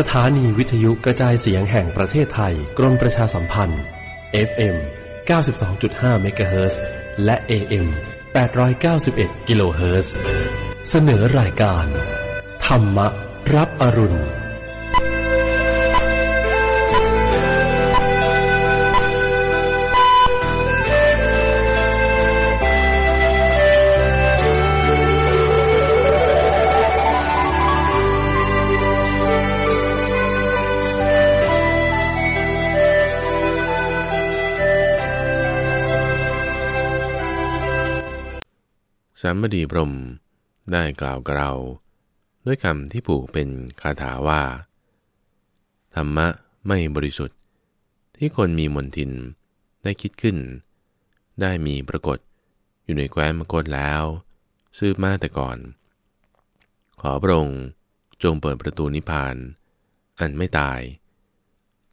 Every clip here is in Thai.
สถานีวิทยุกระจายเสียงแห่งประเทศไทย กรมประชาสัมพันธ์ FM 92.5 เมกะเฮิรตซ์และ AM 891 กิโลเฮิรตซ์เสนอรายการ ธรรมรับอรุณามดีพรมได้กล่าวกับเราด้วยคำที่ผูกเป็นคาถาว่า ธรรมะไม่บริสุทธิ์ที่คนมีมนทินได้คิดขึ้น ได้มีปรากฏอยู่ในแคว้นมกฏแล้ว ซื่อมาแต่ก่อน ขอพระองค์จงเปิดประตูนิพพาน อันไม่ตาย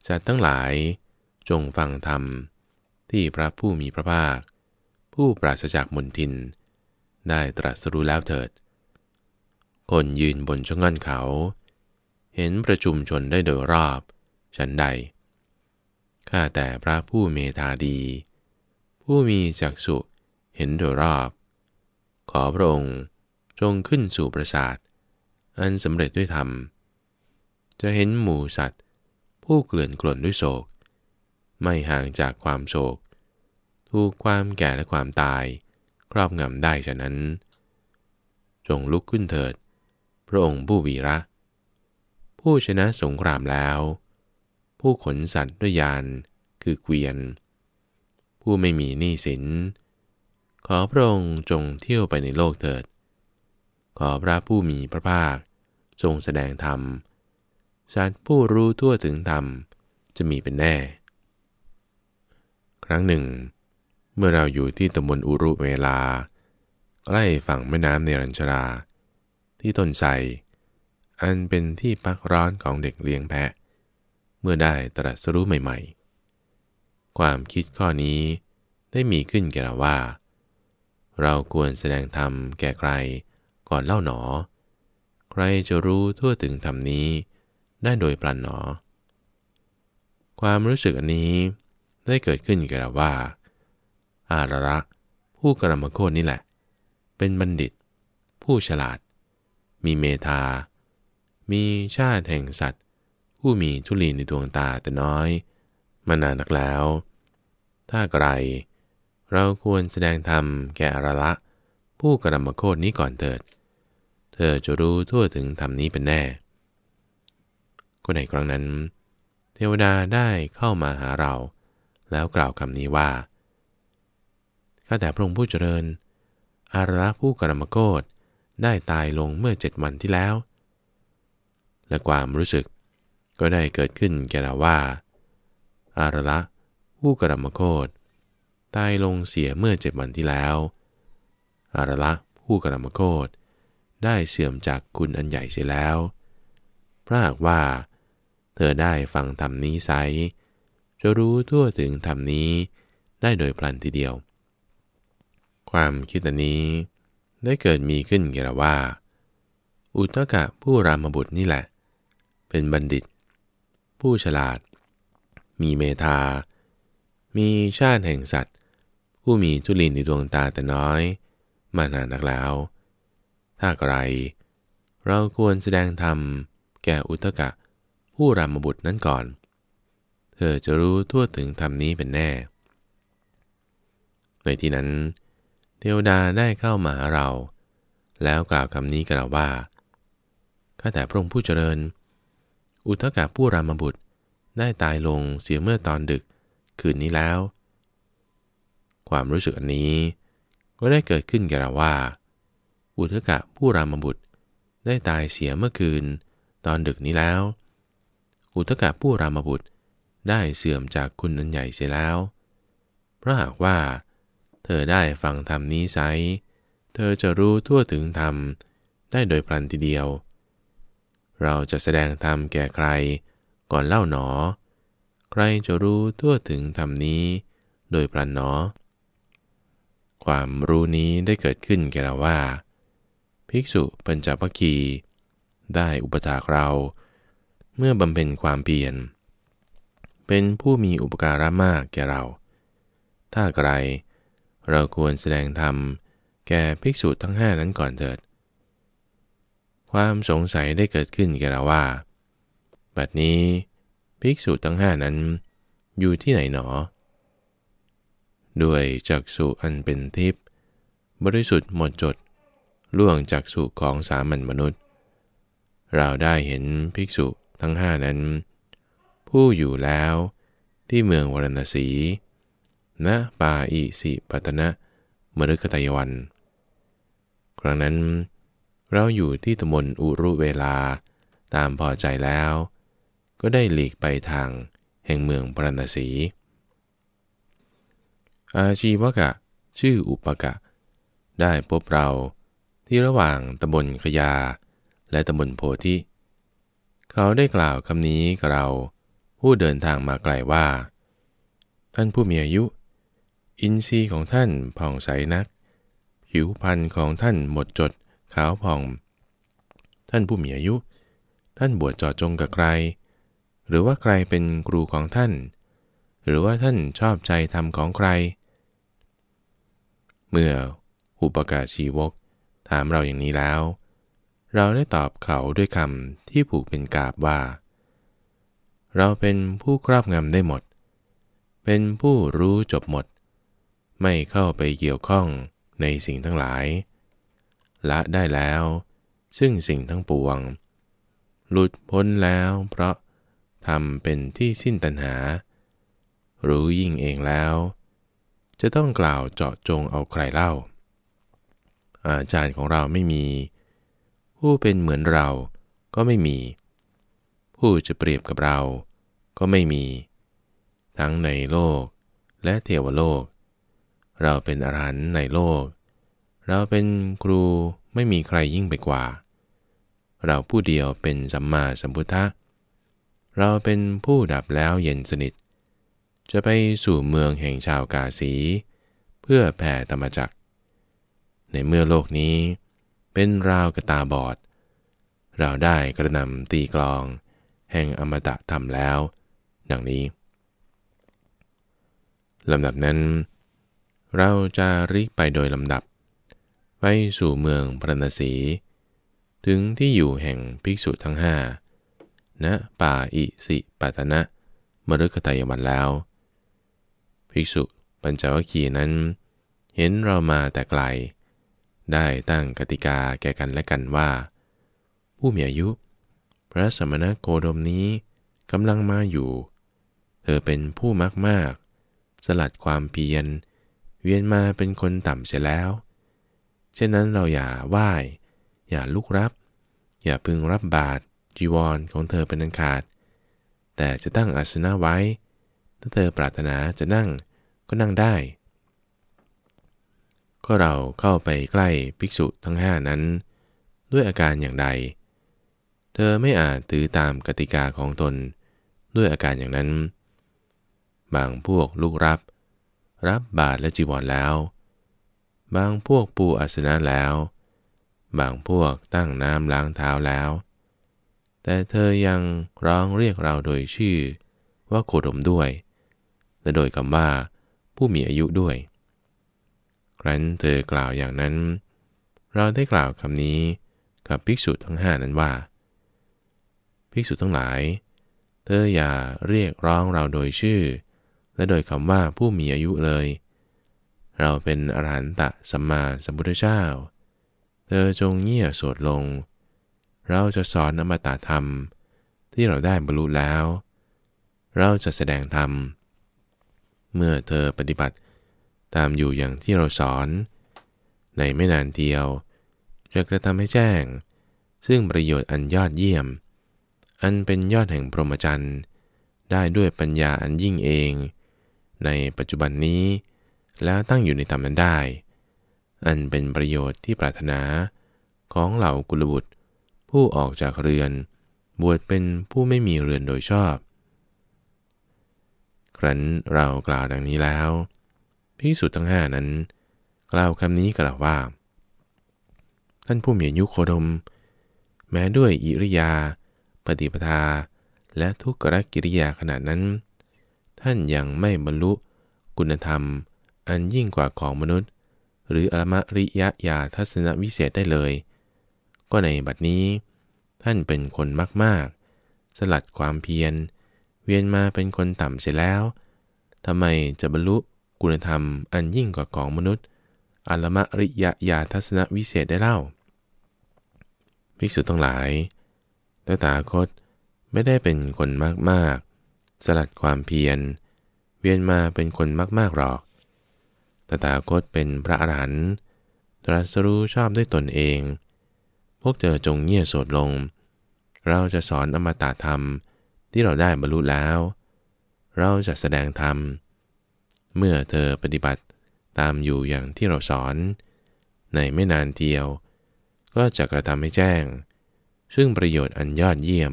จัดทั้งหลายจงฟังธรรมที่พระผู้มีพระภาค ผู้ปราศจากมนทินได้ตรัสรู้แล้วเถิด คนยืนบนชะงงันเขา เห็นประชุมชนได้โดยรอบ ฉันใด ข้าแต่พระผู้เมตตาดี ผู้มีจักสุเห็นโดยรอบ ขอพระองค์ จงขึ้นสู่ประสาทอันสำเร็จด้วยธรรม จะเห็นหมู่สัตว์ ผู้เกลื่อนกล่นด้วยโศก ไม่ห่างจากความโศกถูกความแก่และความตายครอบงำได้ฉะนั้น จงลุกขึ้นเถิด พระองค์ผู้วีระ ผู้ชนะสงครามแล้ว ผู้ขนสัตว์ด้วยยานคือเกวียน ผู้ไม่มีหนี้สิน ขอพระองค์จงเที่ยวไปในโลกเถิด ขอพระผู้มีพระภาคทรงแสดงธรรม สัตว์ผู้รู้ทั่วถึงธรรมจะมีเป็นแน่ ครั้งหนึ่งเมื่อเราอยู่ที่ตำบลอุรุเวลา ใกล้ฝั่งแม่น้ำเนรัญชรา ที่ต้นไทรอันเป็นที่พักร้อนของเด็กเลี้ยงแพะ เมื่อได้ตรัสรู้ใหม่ ๆ ความคิดข้อนี้ได้มีขึ้นแก่เราว่า เราควรแสดงธรรมแก่ใครก่อนเล่าหนอ ใครจะรู้ทั่วถึงธรรมนี้ได้โดยปลันหนอ ความรู้สึกอันนี้ได้เกิดขึ้นแก่เราว่าอาระผู้กรรมโคดนี่แหละ เป็นบัณฑิต ผู้ฉลาด มีเมตามีชาติแห่งสัตว์ ผู้มีทุลีในดวงตาแต่น้อย มานานนักแล้ว ถ้าไกล เราควรแสดงธรรมแก่อาระผู้กรรมโคดนี้ก่อนเถิด เธอจะรู้ทั่วถึงธรรมนี้เป็นแน่ก็ในครั้งนั้น เทวดาได้เข้ามาหาเรา แล้วกล่าวคำนี้ว่าข้าแต่พระองค์ผู้เจริญ อาระผู้กรมโกตได้ตายลงเมื่อเจ็ดวันที่แล้ว และความรู้สึกก็ได้เกิดขึ้นแก่เราว่า อาระผู้กรมโคตตายลงเสียเมื่อเจ็ดวันที่แล้ว อาระผู้กรมโคตได้เสื่อมจากคุณอันใหญ่เสียแล้ว พระหากว่า เธอได้ฟังธรรมนี้ไซ จะรู้ทั่วถึงธรรมนี้ได้โดยพลันทีเดียวความคิดอันนี้ได้เกิดมีขึ้นแก่เราว่า อุตกะผู้รามบุตรนี่แหละ เป็นบัณฑิต ผู้ฉลาด มีเมตามีชาติแห่งสัตว์ ผู้มีทุลินในดวงตาแต่น้อย มานานนักแล้ว ถ้าใครเราควรแสดงธรรม แก่อุตกะ ผู้รามบุตรนั้นก่อน เธอจะรู้ทั่วถึงธรรมนี้เป็นแน่ในที่นั้นเทวดาได้เข้ามาหาเรา แล้วกล่าวคำนี้กับเราว่าข้าแต่พระองค์ผู้เจริญ อุทกาผู้รามบุตรได้ตายลงเสียเมื่อตอนดึกคืนนี้แล้ว ความรู้สึกอันนี้ ก็ได้เกิดขึ้นกับเราว่า อุทกะผู้รามบุตรได้ตายเสียเมื่อคืนตอนดึกนี้แล้ว อุทกะผู้รามบุตรได้เสื่อมจากคุณนันใหญ่เสียแล้ว เพราะหากว่าเธอได้ฟังธรรมนี้ไซเธอจะรู้ทั่วถึงธรรมได้โดยพลันทีเดียว เราจะแสดงธรรมแก่ใครก่อนเล่าหนอ ใครจะรู้ทั่วถึงธรรมนี้ โดยพลันหนอ ความรู้นี้ได้เกิดขึ้นแก่เราว่า ภิกษุปัญจพัคีได้อุปถากเรา เมื่อ บำเพ็ญความเพียร เป็นผู้มีอุปการะมากแก่เรา ถ้าใครเราควรแสดงธรรมแก่ภิกษุทั้งห้านั้นก่อนเถิด ความสงสัยได้เกิดขึ้นแก่เราว่า บัดนี้ภิกษุทั้งห้านั้นอยู่ที่ไหนหนอ ด้วยจักสุอันเป็นทิพย์บริสุทธิ์หมดจดล่วงจักสุของสามัญมนุษย์ เราได้เห็นภิกษุทั้งห้านั้น ผู้อยู่แล้วที่เมืองวรณสีนะปาอิสิปัตนะมฤคตายวันครั้งนั้น เราอยู่ที่ตมบอุรุเวลาตามพอใจแล้ว ก็ได้หลีกไปทางแห่งเมืองปรณสีอาชีวกะ ชื่ออุปกะ ได้พบเราที่ระหว่างตำบลขยา และตำบลโพธิเขาได้กล่าวคำนี้กับเราผู้เดินทางมาไกลว่าท่านผู้มีอายุอินทรีย์ของท่านผ่อง ใส นัก ผิวพรรณของท่านหมดจด ขาวผ่อง ท่านผู้มีอายุท่านบวชจอดจงกับใคร หรือว่าใครเป็นครูของท่าน หรือว่าท่านชอบใจทำของใคร เมื่อ อุปกาชีวกถามเราอย่างนี้แล้ว เราได้ตอบเขาด้วยคำที่ผูกเป็นกาบว่า เราเป็นผู้ครอบงำได้หมด เป็นผู้รู้จบหมดไม่เข้าไปเกี่ยวข้องในสิ่งทั้งหลายละได้แล้ว ซึ่งสิ่งทั้งปวง หลุดพ้นแล้วเพราะทำเป็นที่สิ้นตัณหา รู้ยิ่งเองแล้ว จะต้องกล่าวเจาะจงเอาใครเล่า อาจารย์ของเราไม่มี ผู้เป็นเหมือนเราก็ไม่มี ผู้จะเปรียบกับเรา ก็ไม่มี ทั้งในโลกและเทวโลกเราเป็นอรหันต์ในโลก เราเป็นครูไม่มีใครยิ่งไปกว่า เราผู้เดียวเป็นสัมมาสัมพุทธะ เราเป็นผู้ดับแล้วเย็นสนิท จะไปสู่เมืองแห่งชาวกาสี เพื่อแผ่ธรรมจักร ในเมื่อโลกนี้เป็นราวกตาบอด เราได้กระนำตีกลอง แห่งอมตะธรรมแล้ว ดังนี้ ลำดับนั้นเราจะริกไปโดยลำดับ ไปสู่เมืองพระนศีถึงที่อยู่แห่งภิกษุทั้งห้าณป่าอิสิปัตนะมรุกตยวันแล้ว ภิกษุปัญจวัคคีนั้น เห็นเรามาแต่ไกล ได้ตั้งกติกาแก่กันและกันว่า ผู้มีอายุ พระสมณโคดมนี้กำลังมาอยู่ เธอเป็นผู้มากมากสลัดความเพียรเวียนมาเป็นคนต่ำเสียแล้วเช่นนั้นเราอย่าไหว้ อย่าลุกรับ อย่าพึงรับบาตรจีวรของเธอเป็นอันขาด แต่จะตั้งอาสนะไว้ ถ้าเธอปรารถนาจะนั่งก็นั่งได้ ก็เราเข้าไปใกล้ภิกษุทั้งห้านั้นด้วยอาการอย่างใด เธอไม่อาจตือตามกติกาของตนด้วยอาการอย่างนั้น บางพวกลุกรับรับบาตรและจีวรแล้ว บางพวกปูอาสนะแล้ว บางพวกตั้งน้ำล้างเท้าแล้ว แต่เธอยังร้องเรียกเราโดยชื่อว่าโคดมด้วยและโดยคำว่าผู้มีอายุด้วย ครั้นเธอกล่าวอย่างนั้น เราได้กล่าวคำนี้กับ ภิกษุทั้งห้านั้นว่า ภิกษุทั้งหลาย เธออย่าเรียกร้องเราโดยชื่อและโดยคำว่าผู้มีอายุเลย เราเป็นอรหันตะสัมมาสัมพุทธเจ้า เธอจงเงี่ยสวดลง เราจะสอนอมตะธรรม ที่เราได้บรรลุแล้ว เราจะแสดงธรรม เมื่อเธอปฏิบัติตามอยู่อย่างที่เราสอน ในไม่นานเดียวจะกระทำให้แจ้ง ซึ่งประโยชน์อันยอดเยี่ยม อันเป็นยอดแห่งพรหมจรรย์ได้ด้วยปัญญาอันยิ่งเองในปัจจุบันนี้แล้วตั้งอยู่ในธรรมนั้นได้ อันเป็นประโยชน์ที่ปรารถนาของเหล่ากุลบุตร ผู้ออกจากเรือน บวชเป็นผู้ไม่มีเรือนโดยชอบ ครั้นเรากล่าวดังนี้แล้ว พิสุทั้งห้านั้น กล่าวคำนี้กล่าวว่าท่านผู้มีอายุโคดม แม้ด้วยอิริยาปฏิปทาและทุกขกิริยาขนาดนั้นท่านยังไม่บรรลุคุณธรรม อันยิ่งกว่าของมนุษย์ หรืออรมริยะยาทัศนวิเศษได้เลย ก็ในบัดนี้ ท่านเป็นคนมากมากสลัดความเพียร เวียนมาเป็นคนต่ำเสียแล้วทำไมจะบรรลุคุณธรรม อันยิ่งกว่าของมนุษย์อรมริยะยาทัศนวิเศษได้เล่า ภิกษุทั้งหลายตถาคตไม่ได้เป็นคนมากมากสลัดความเพียร เวียนมาเป็นคนมากมากหรอกตถาคตเป็นพระอรหันต์ ตรัสรู้ชอบด้วยตนเอง พวกเธอจงเงี่ยโสดลง เราจะสอนอมตะธรรมที่เราได้บรรลุแล้ว เราจะแสดงธรรม เมื่อเธอปฏิบัติตามอยู่อย่างที่เราสอน ในไม่นานเดียว ก็จะกระทำให้แจ้ง ซึ่งประโยชน์อันยอดเยี่ยม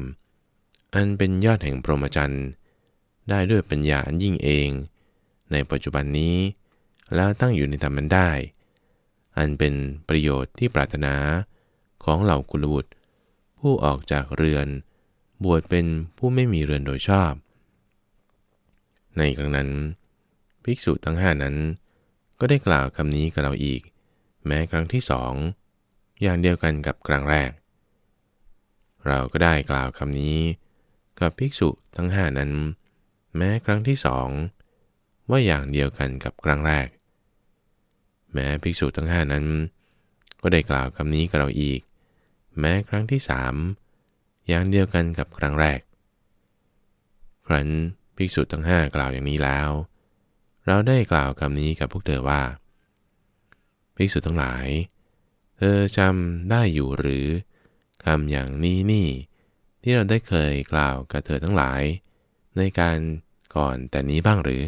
อันเป็นยอดแห่งพรหมจรรย์ได้ด้วยปัญญาอันยิ่งเอง ในปัจจุบันนี้ แล้วตั้งอยู่ในธรรมนั้นได้ อันเป็นประโยชน์ที่ปรารถนาของเหล่ากุลบุตรผู้ออกจากเรือนบวชเป็นผู้ไม่มีเรือนโดยชอบ ในครั้งนั้น ภิกษุทั้งห้านั้น ก็ได้กล่าวคำนี้กับเราอีก แม้ครั้งที่สองอย่างเดียวกันกับครั้งแรก เราก็ได้กล่าวคำนี้ กับภิกษุทั้งห้านั้นแม้ครั้งที่สองว่าอย่างเดียวกันกับครั้งแรก แม้ภิกษุทั้งห้านั้น ก็ได้กล่าวคำนี้กับเราอีก แม้ครั้งที่สามอย่างเดียวกันกับครั้งแรกครั้นภิกษุทั้งห้ากล่าวอย่างนี้แล้ว เราได้กล่าวคำนี้กับพวกเธอว่าภิกษุทั้งหลายเธอจำได้อยู่หรือ คำอย่างนี้นี่ที่เราได้เคยกล่าวกับเธอทั้งหลายในการก่อนแต่นี้บ้างหรือ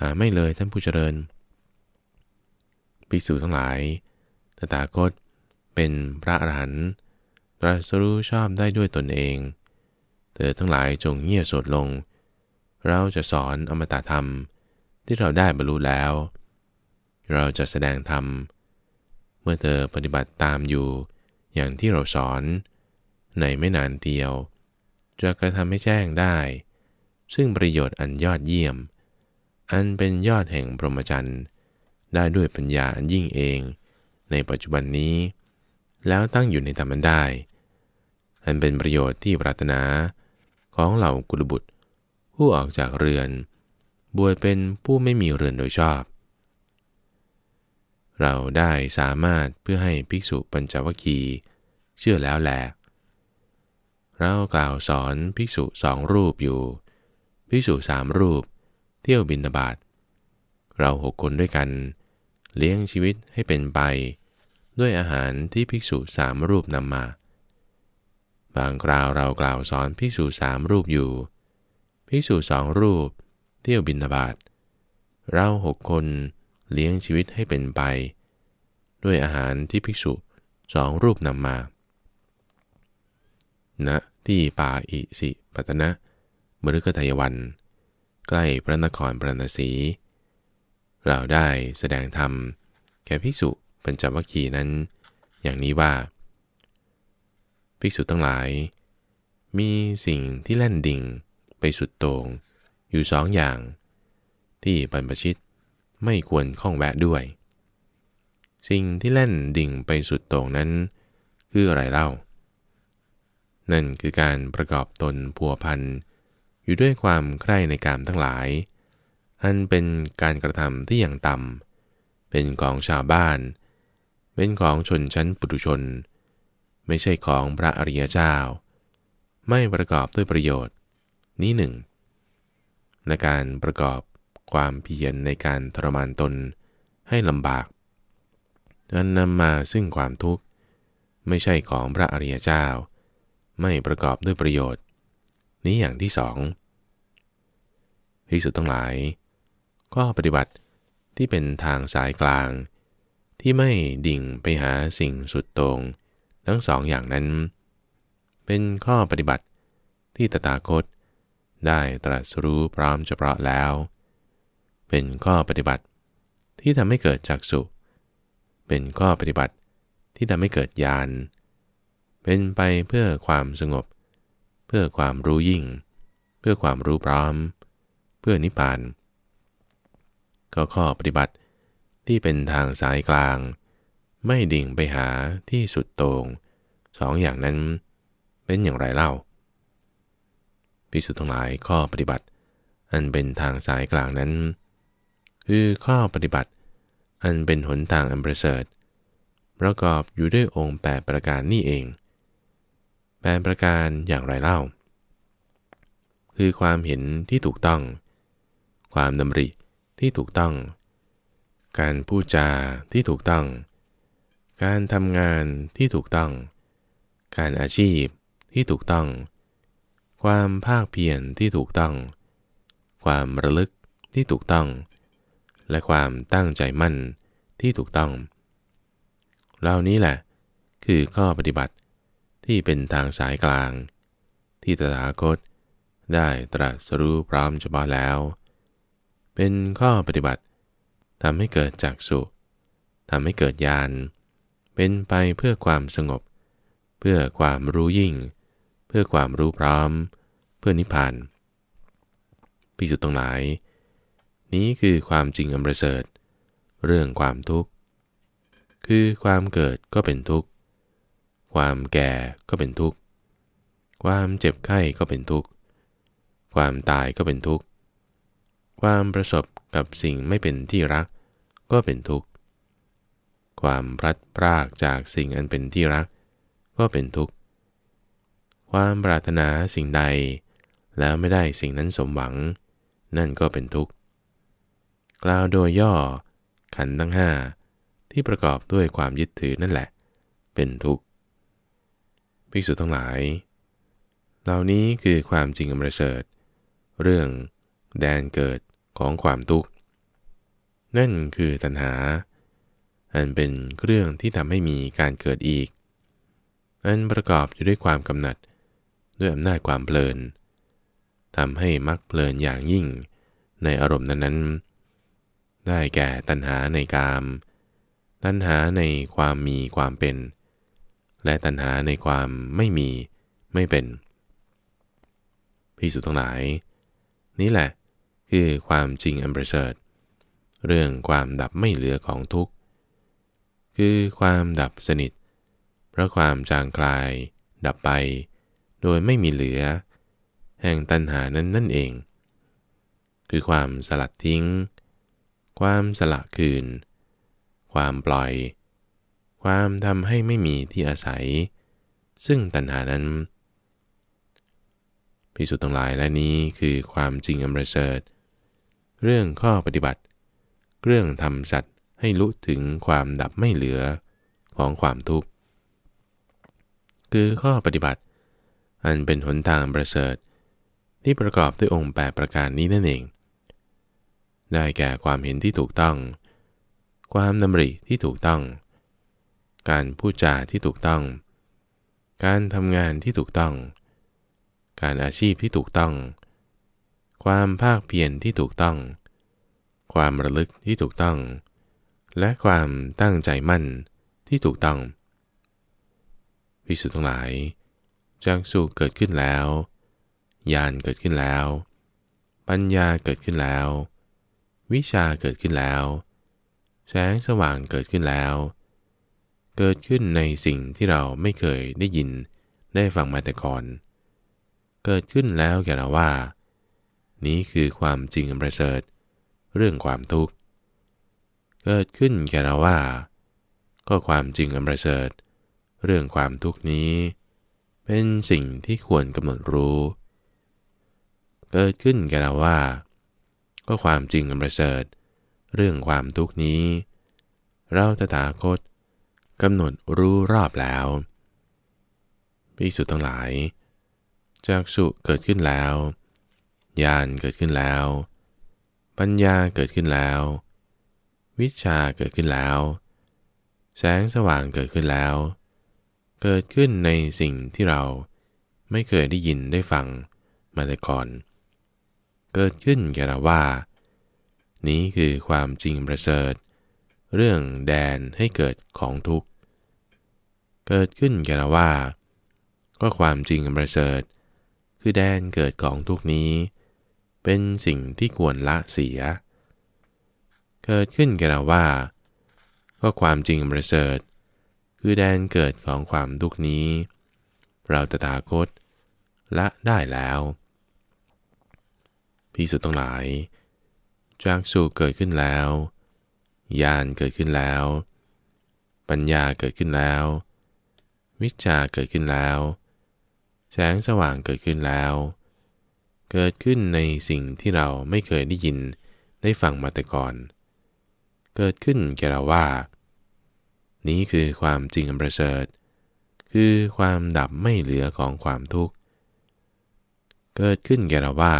หาไม่เลยท่านผู้เจริญ ภิกษุทั้งหลายตถาคตเป็นพระอรหันต์ตรัสรู้ชอบได้ด้วยตนเอง เธอทั้งหลายจงเงียบสดลง เราจะสอนอมตะธรรมที่เราได้บรรลุแล้ว เราจะแสดงธรรมเมื่อเธอปฏิบัติตามอยู่อย่างที่เราสอน ในไม่นานเดียวจะกระทำให้แจ้งได้ ซึ่งประโยชน์อันยอดเยี่ยม อันเป็นยอดแห่งพรหมจรรย์ได้ด้วยปัญญาอันยิ่งเอง ในปัจจุบันนี้ แล้วตั้งอยู่ในธรรมันได้ อันเป็นประโยชน์ที่ปรารถนาของเหล่ากุลบุตรผู้ออกจากเรือน บวชเป็นผู้ไม่มีเรือนโดยชอบ เราได้สามารถเพื่อให้ภิกษุปัญจวัคคีย์เชื่อแล้วแหละเรากล่าวสอนภิกษุสองรูปอยู่ภิกษุสามรูปเที่ยวบินตบาตเราหกคนด้วยกัน เลี้ยงชีวิตให้เป็นไป ด้วยอาหารที่ภิกษุสามรูปนำมา บางคราวเรากล่าวสอนภิกษุสามรูปอยู่ภิกษุสองรูปเที่ยวบินตบาตเราหกคนเลี้ยงชีวิตให้เป็นไป ด้วยอาหารที่ภิกษุสองรูปนำมาณนะที่ป่าอิสิปตนะมฤกทายวัน ใกล้พระนครพระนศี เราได้แสดงธรรมแก่ภิกษุปัญจวัคคีนั้น อย่างนี้ว่า ภิกษุทั้งหลาย มีสิ่งที่แล่นดิ่งไปสุดโตง่งอยู่สองอย่าง ที่บรรพชิตไม่ควรข้องแวะด้วย สิ่งที่แล่นดิ่งไปสุดโต่งนั้น คืออะไรเล่านั่นคือการประกอบตนผัวพันอยู่ด้วยความใคร่ในกามทั้งหลาย อันเป็นการกระทำที่อย่างต่ำ เป็นของชาวบ้าน เป็นของชนชั้นปุถุชน ไม่ใช่ของพระอริยเจ้า ไม่ประกอบด้วยประโยชน์นี้หนึ่งและการประกอบความเพียรในการทรมานตนให้ลำบากอันนำมาซึ่งความทุกข์ไม่ใช่ของพระอริยเจ้าไม่ประกอบด้วยประโยชน์ นี้อย่างที่สองที่สุดทั้งหลายก็ปฏิบัติที่เป็นทางสายกลาง ที่ไม่ดิ่งไปหาสิ่งสุดตรง ทั้งสองอย่างนั้น เป็นข้อปฏิบัติที่ตถาคต ได้ตรัสรู้พร้อมเฉพาะแล้ว เป็นข้อปฏิบัติที่ทำให้เกิดจักสุเป็นข้อปฏิบัติที่ทำให้เกิดญาณเป็นไปเพื่อความสงบ เพื่อความรู้ยิ่ง เพื่อความรู้พร้อม เพื่อนิพพาน ก็ข้อปฏิบัติที่เป็นทางสายกลาง ไม่ดิ่งไปหาที่สุดโตง่งสองอย่างนั้นเป็นอย่างไรเล่า พิสุทั้งหลายข้อปฏิบัติ อันเป็นทางสายกลางนั้น คือข้อปฏิบัติ อันเป็นหนทางอันประเสริฐประกอบอยู่ด้วยองค์8ประการนี่เองแประการอย่างไรเล่า คือความเห็นที่ถูกต้อง ความดำริที่ถูกต้อง การพูดจาที่ถูกต้อง การทำงานที่ถูกต้อง การอาชีพที่ถูกต้อง ความภาคเพียรที่ถูกต้อง ความระลึกที่ถูกต้อง และความตั้งใจมั่นที่ถูกต้อง เหล่านี้แหละคือข้อปฏิบัติที่เป็นทางสายกลาง ที่ตถาคตได้ตรัสรู้พร้อมเฉพาะแล้ว เป็นข้อปฏิบัติทำให้เกิดจากสุทำให้เกิดญาณเป็นไปเพื่อความสงบ เพื่อความรู้ยิ่ง เพื่อความรู้พร้อม เพื่อนิพพานพิสุตรงหลายนี้คือความจริงอันประเสริฐเรื่องความทุกข์คือความเกิดก็เป็นทุกข์ความแก่ก็เป็นทุกข์ ความเจ็บไข้ก็เป็นทุกข์ ความตายก็เป็นทุกข์ ความประสบกับสิ่งไม่เป็นที่รักก็เป็นทุกข์ ความพลัดพรากจากสิ่งอันเป็นที่รักก็เป็นทุกข์ ความปรารถนาสิ่งใดแล้วไม่ได้สิ่งนั้นสมหวัง นั่นก็เป็นทุกข์ กล่าวโดยย่อ ขันทั้งห้าที่ประกอบด้วยความยึดถือนั่นแหละเป็นทุกข์ภิกษุทั้งหลายเหล่านี้คือความจริงอันประเสริฐเรื่องแดนเกิดของความทุกข์ นั่นคือตัณหา อันเป็นเรื่องที่ทำให้มีการเกิดอีกอันประกอบอยู่ด้วยความกำหนัดด้วยอำนาจความเพลินทำให้มักเพลินอย่างยิ่งในอารมณ์นั้นๆ ได้แก่ตัณหาในกาม ตัณหาในความมีความเป็นและตัณหาในความไม่มีไม่เป็นพิสุทั้งหลายนี้แหละคือความจริงอันประเสริฐเรื่องความดับไม่เหลือของทุกข์คือความดับสนิท เพราะความจางคลาย ดับไป โดยไม่มีเหลือ แห่งตัณหานั้นนั่นเอง คือความสลัดทิ้ง ความสละคืน ความปล่อยความทำให้ไม่มีที่อาศัย ซึ่งตัณหานั้น พิสุทั้งหลายและนี้คือความจริงอันประเสริฐ เรื่องข้อปฏิบัติ เรื่องทำสัตว์ให้รู้ถึงความดับไม่เหลือของความทุกข์ คือข้อปฏิบัติ อันเป็นหนทางประเสริฐที่ประกอบด้วยองค์8ประการนี้นั่นเอง ได้แก่ความเห็นที่ถูกต้อง ความดำริที่ถูกต้องการพูดจาที่ถูกต้อง การทำงานที่ถูกต้อง การอาชีพที่ถูกต้อง ความภาคเพียรที่ถูกต้อง ความระลึกที่ถูกต้อง และความตั้งใจมั่นที่ถูกต้องพิสุทั้งหลายจากสุเกิดขึ้นแล้ว ญาณเกิดขึ้นแล้ว ปัญญาเกิดขึ้นแล้ว วิชาเกิดขึ้นแล้ว แสงสว่างเกิดขึ้นแล้วเกิดขึ้นในสิ่งที่เราไม่เคยได้ยินได้ฟังมาแต่ก่อน เกิดขึ้นแล้วแก่เราว่า นี้คือความจริงอันประเสริฐเรื่องความทุกข์ เกิดขึ้นแก่เราว่า ก็ความจริงอันประเสริฐเรื่องความทุกข์นี้ เป็นสิ่งที่ควรกำหนดรู้ เกิดขึ้นแก่เราว่า ก็ความจริงอันประเสริฐเรื่องความทุกข์นี้ เราตถาคตกำหนดรู้รอบแล้ว พิสุทั้งหลาย จากสุเกิดขึ้นแล้วญาณเกิดขึ้นแล้ว ปัญญาเกิดขึ้นแล้ว วิชาเกิดขึ้นแล้ว แสงสว่างเกิดขึ้นแล้ว เกิดขึ้นในสิ่งที่เราไม่เคยได้ยินได้ฟังมาแต่ก่อน เกิดขึ้นแก่เราว่า นี้คือความจริงประเสริฐเรื่องแดนให้เกิดของทุกข์ เกิดขึ้นแก่เราว่าก็ความจริงประเสริฐคือแดนเกิดของทุกนี้ เป็นสิ่งที่ควรละเสีย เกิดขึ้นแก่เราว่าก็ความจริงประเสริฐคือแดนเกิดของความทุกนี้ เราตถาคตละได้แล้วพิสุทต้งหลาย จากสู่เกิดขึ้นแล้วญาณเกิดขึ้นแล้ว ปัญญาเกิดขึ้นแล้ว วิชาเกิดขึ้นแล้ว แสงสว่างเกิดขึ้นแล้ว เกิดขึ้นในสิ่งที่เราไม่เคยได้ยินได้ฟังมาแต่ก่อน เกิดขึ้นแกเราว่า นี้คือความจริงอันประเสริฐ คือความดับไม่เหลือของความทุกข์ เกิดขึ้นแกเราว่า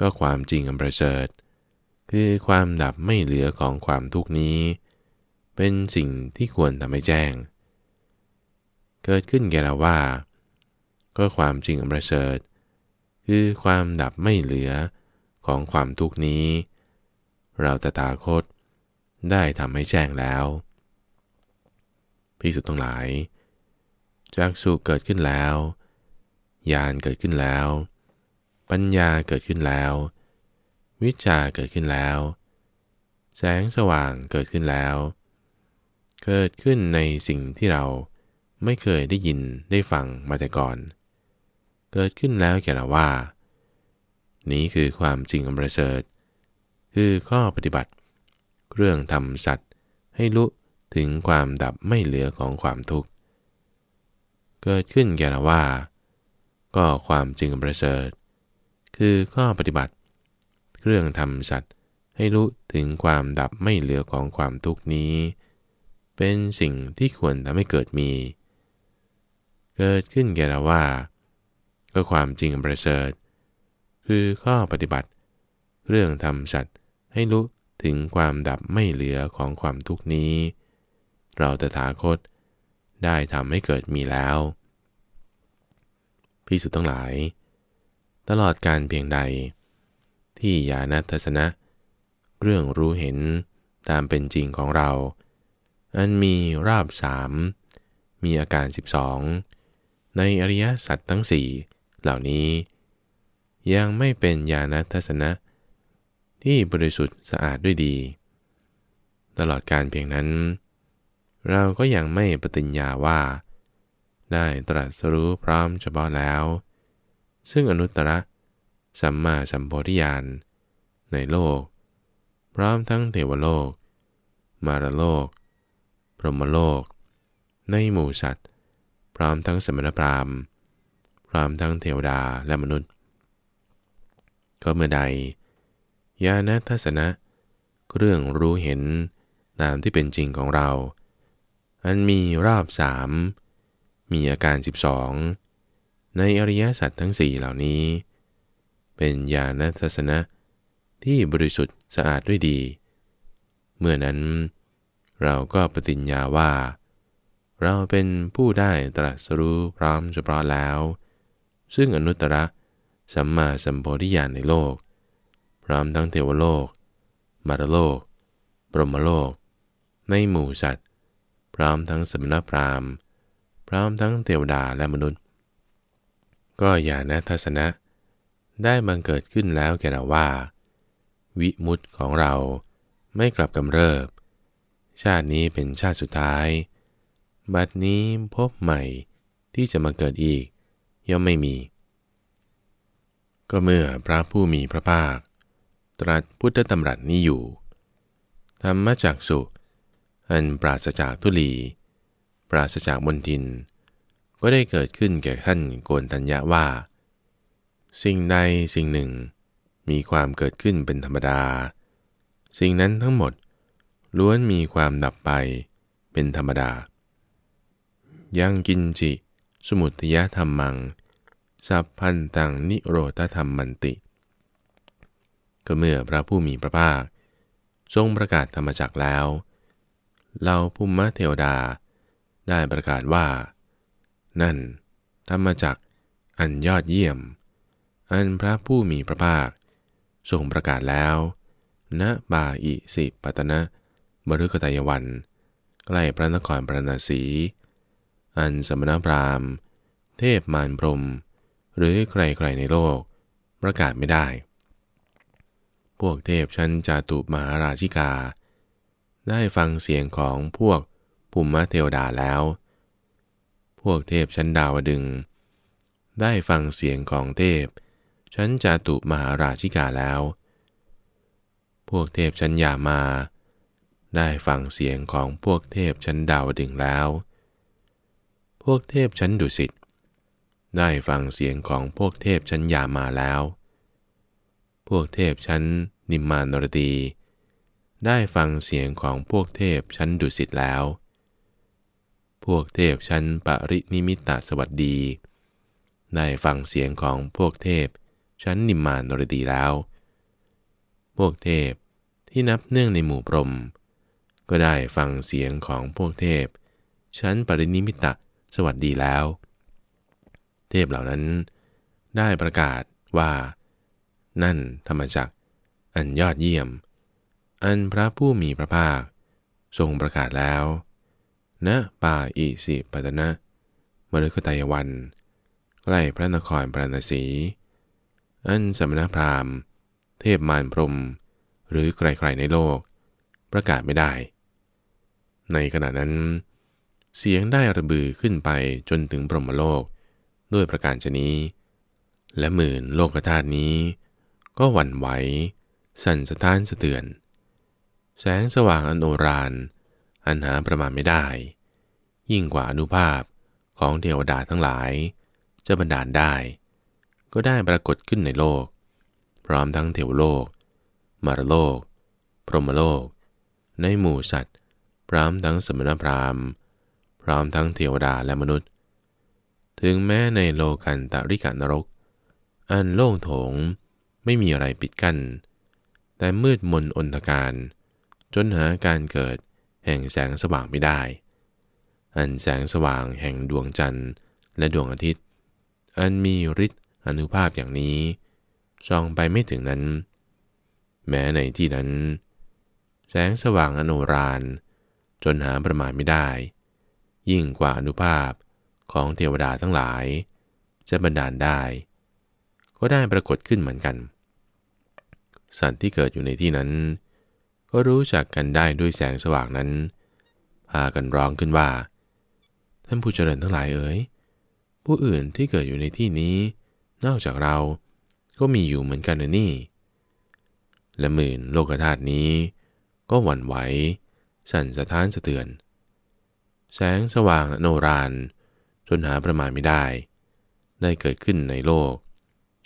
ก็ความจริงอันประเสริฐคือความดับไม่เหลือของความทุกนี้ เป็นสิ่งที่ควรทำให้แจ้ง เกิดขึ้นแก่เราว่า ก็ความจริงอันประเสริฐคือความดับไม่เหลือของความทุกนี้ เราตถาคต ได้ทำให้แจ้งแล้วพิสุทั้งหลายจากสุเกิดขึ้นแล้วยานเกิดขึ้นแล้ว ปัญญาเกิดขึ้นแล้ววิชาเกิดขึ้นแล้ว แสงสว่างเกิดขึ้นแล้ว เกิดขึ้นในสิ่งที่เราไม่เคยได้ยินได้ฟังมาแต่ก่อน เกิดขึ้นแล้วแก่เราว่า นี้คือความจริงอันประเสริฐคือข้อปฏิบัติเรื่องทำสัตว์ ให้ลุถึงความดับไม่เหลือของความทุกข์เกิดขึ้นแก่เราว่าก็ความจริงประเสริฐคือข้อปฏิบัติเครื่องทำสัตว์ให้รู้ถึงความดับไม่เหลือของความทุกนี้ เป็นสิ่งที่ควรทำให้เกิดมี เกิดขึ้นแก่เราว่าก็ความจริงประเสริฐคือข้อปฏิบัติ เรื่องทำสัตว์ให้รู้ถึงความดับไม่เหลือของความทุกนี้ เราตถาคตได้ทำให้เกิดมีแล้วพิสุทั้งหลาย ตลอดการเพียงใดที่ญาณทัศนะ เรื่องรู้เห็นตามเป็นจริงของเราอันมีราบสามมีอาการ 12 ในอริยสัจทั้ง 4 เหล่านี้ ยังไม่เป็นญาณทัศนะ ที่บริสุทธิ์สะอาดด้วยดี ตลอดการเพียงนั้น เราก็ยังไม่ปฏิญญาว่า ได้ตรัสรู้พร้อมเฉพาะแล้ว ซึ่งอนุตตรสัมมาสัมโพธิญาณ ในโลก พร้อมทั้งเทวโลก มารโลก พรหมโลก ในหมู่สัตว์ พร้อมทั้งสมณพราหมณ์พร้อมทั้งเทวดาและมนุษย์ ก็เมื่อใด ญาณทัศนะเรื่องรู้เห็นตามที่เป็นจริงของเรา อันมีรอบสามมีอาการ 12 ในอริยสัจทั้งสี่เหล่านี้เป็นญาณทัศนะที่บริสุทธิ์สะอาดด้วยดี เมื่อนั้น เราก็ปฏิญญาว่า เราเป็นผู้ได้ตรัสรู้พร้อมเฉพาะแล้ว ซึ่งอนุตตรสัมมาสัมโพธิญาณในโลกพร้อมทั้งเทวโลก มารโลกปรมโลก ในหมู่สัตว์พร้อมทั้งสมณพราหมณ์พร้อมทั้งเทวดาและมนุษย์ ก็อย่านะทัศนะได้บังเกิดขึ้นแล้วแก่เราว่าวิมุตติของเราไม่กลับกำเริบ ชาตินี้เป็นชาติสุดท้ายบัดนี้พบใหม่ที่จะมาเกิดอีกย่อมไม่มี ก็เมื่อพระผู้มีพระภาค ตรัสพุทธตำรัสนี้อยู่ธรรมจักสุอันปราศจากทุลีปราศจากบนทิน ก็ได้เกิดขึ้นแก่ท่านโกนทัญญาว่าสิ่งใด สิ่งหนึ่งมีความเกิดขึ้นเป็นธรรมดา สิ่งนั้นทั้งหมดล้วนมีความดับไปเป็นธรรมดา ยังกินจิสมุทยธรรมมังสัพพันตังนิโรธธรรมมันติ ก็เมื่อพระผู้มีพระภาค ทรงประกาศธรรมจักแล้ว เราภูมิเทวดาได้ประกาศว่า นั่น ธรรมจักอันยอดเยี่ยมอันพระผู้มีพระภาคทรงประกาศแล้ว ณบาอิสิปตนะบรุกตายวันใกล้พระนครพระนาศี อันสมณพราหมณ์ เทพมารพรม หรือใครๆในโลกประกาศไม่ได้ พวกเทพชั้นจาตุมหาราชิกา ได้ฟังเสียงของพวกภูมิเทวดาแล้ว พวกเทพชั้นดาวดึง ได้ฟังเสียงของเทพชั้นจะตุมหาราชิกาแล้ว พวกเทพชั้นยามา ได้ฟังเสียงของพวกเทพชั้นดาวดึงแล้ว พวกเทพชั้นดุสิต ได้ฟังเสียงของพวกเทพชั้นยามาแล้ว พวกเทพชั้นนิมมานรดีได้ฟังเสียงของพวกเทพชั้นดุสิตแล้ว พวกเทพชั้นปรินิมิตาสวัสดี ได้ฟังเสียงของพวกเทพชั้นนิมมานรดีแล้ว พวกเทพที่นับเนื่องในหมู่พรหมก็ได้ฟังเสียงของพวกเทพชั้นปรินิมิตะ สวัสดีแล้ว เทพเหล่านั้นได้ประกาศว่า นั่นธรรมจักอันยอดเยี่ยม อันพระผู้มีพระภาค ทรงประกาศแล้วณนะป่าอิสิปตนะมฤคตายวัน ใกล้พระนครพระนศีอันสมณพราหมณ์เทพมารพรม หรือใครๆในโลก ประกาศไม่ได้ ในขณะนั้น เสียงได้ระบือขึ้นไปจนถึงพรหมโลกด้วยประการชนี้ และหมื่นโลกธาตุนี้ ก็หวั่นไหว สั่นสะท้านสะเตือน แสงสว่างอันโอรานอันหาประมาณไม่ได้ ยิ่งกว่าอนุภาพของเทวดาทั้งหลาย จะบันดาลได้ก็ได้ปรากฏขึ้นในโลก พร้อมทั้งเทวโลกมารโลก พรหมโลก ในหมู่สัตว์พร้อมทั้งสมณพราหมณ์พร้อมทั้งเทวดาและมนุษย์ ถึงแม้ในโลกันตริกานรก อันโล่งโถงไม่มีอะไรปิดกัน้นแต่มืดมนอนตการ จนหาการเกิดแห่งแสงสว่างไม่ได้ อันแสงสว่างแห่งดวงจันทร์ และดวงอาทิตย์ อันมีฤทธิอนุภาพอย่างนี้ส่องไปไม่ถึงนั้น แม้ในที่นั้น แสงสว่างอนุรานจนหาประมาณไม่ได้ ยิ่งกว่าอนุภาพของเทวดาทั้งหลาย จะบันดาลได้ ก็ได้ปรากฏขึ้นเหมือนกัน สัตว์ที่เกิดอยู่ในที่นั้น ก็รู้จักกันได้ด้วยแสงสว่างนั้นพากันร้องขึ้นว่า ท่านผู้เจริญทั้งหลายเอ๋ยผู้อื่นที่เกิดอยู่ในที่นี้นอกจากเราก็มีอยู่เหมือนกันนะนี่ และหมื่นโลกธาตุนี้ก็หวั่นไหวสั่นสะท้านสะเทือน แสงสว่างโนรานจนหาประมาณไม่ได้ ได้เกิดขึ้นในโลก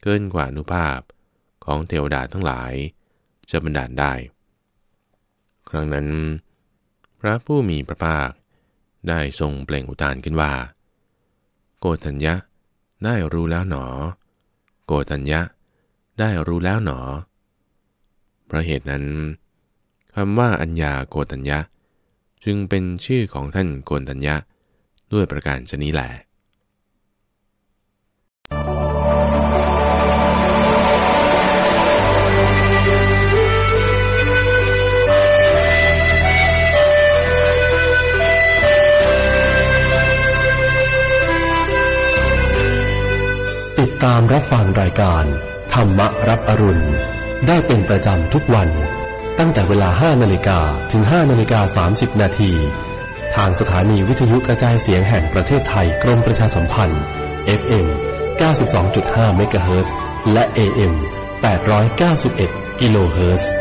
เกินกว่าอนุภาพของเทวดาทั้งหลายจะบรรดาลได้ ครั้งนั้น พระผู้มีพระภาคได้ทรงเปล่งอุทานขึ้นว่า โกธัญญะได้รู้แล้วหนอ โกตัญญะได้รู้แล้วหนอเพราะเหตุนั้นคำว่าอัญญาโกตัญญะจึงเป็นชื่อของท่านโกตัญญะด้วยประการชนี้แหละตามรับฟังรายการ ธรรมรับอรุณ ได้เป็นประจำทุกวัน ตั้งแต่เวลา 5นาฬิกาถึง 5นาฬิกา30นาทีทางสถานีวิทยุกระจายเสียงแห่งประเทศไทยกรมประชาสัมพันธ์ FM 92.5 MHz และ AM 891กิโลเฮิร์